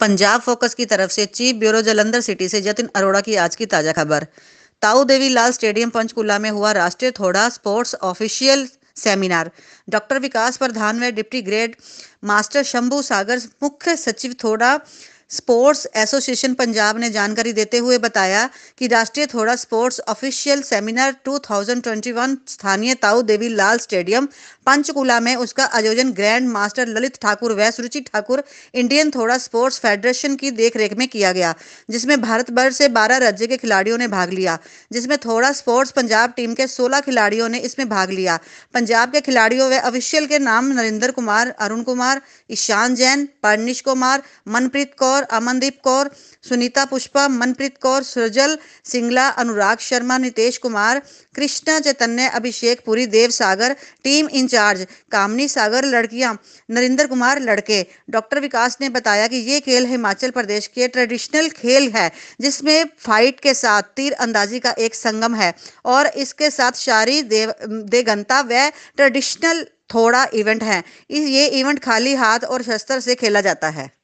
Punjab focus की तरफ से चीफ ब्यूरो जलंधर सिटी से जतिन अरोड़ा की आज की ताजा खबर ताऊ देवी लाल स्टेडियम पंचकुला में हुआ राष्ट्रीय थोड़ा sports official seminar doctor Vikas Pradhan व deputy grade master Shambhu Sagar मुख्य सचिव थोड़ा स्पोर्ट्स एसोसिएशन पंजाब ने जानकारी देते हुए बताया कि राष्ट्रीय थोड़ा स्पोर्ट्स ऑफिशियल सेमिनार 2021 स्थानीय ताऊ देवी लाल स्टेडियम पंचकुला में उसका आयोजन ग्रैंड मास्टर ललित ठाकुर व सुरुचि ठाकुर इंडियन थोड़ा स्पोर्ट्स फेडरेशन की देखरेख में किया गया जिसमें भारत भर से बारह राज्य के खिलाड़ियों ने भाग लिया जिसमें थोड़ा स्पोर्ट्स पंजाब टीम के सोलह खिलाड़ियों ने इसमें भाग लिया पंजाब के खिलाड़ियों व ऑफिशियल के नाम नरेंद्र कुमार अरुण कुमार ईशान जैन परनिश कुमार मनप्रीत कौर कौर अमनदीप कौर सुनीता पुष्पा मनप्रीत कौर सुरजल सिंगला अनुराग शर्मा नितेश कुमार कृष्णा चैतन्य अभिषेक पुरी देव सागर टीम इंचार्ज कामनी सागर लड़कियां नरेंद्र कुमार लड़के डॉक्टर विकास ने बताया कि ये खेल हिमाचल प्रदेश के ट्रेडिशनल खेल है जिसमें फाइट के साथ तीर अंदाजी का एक संगम है और इसके साथ शारी देव देगंता व ट्रेडिशनल थोड़ा इवेंट है इस ये इवेंट खाली हाथ और शस्त्र से खेला जाता है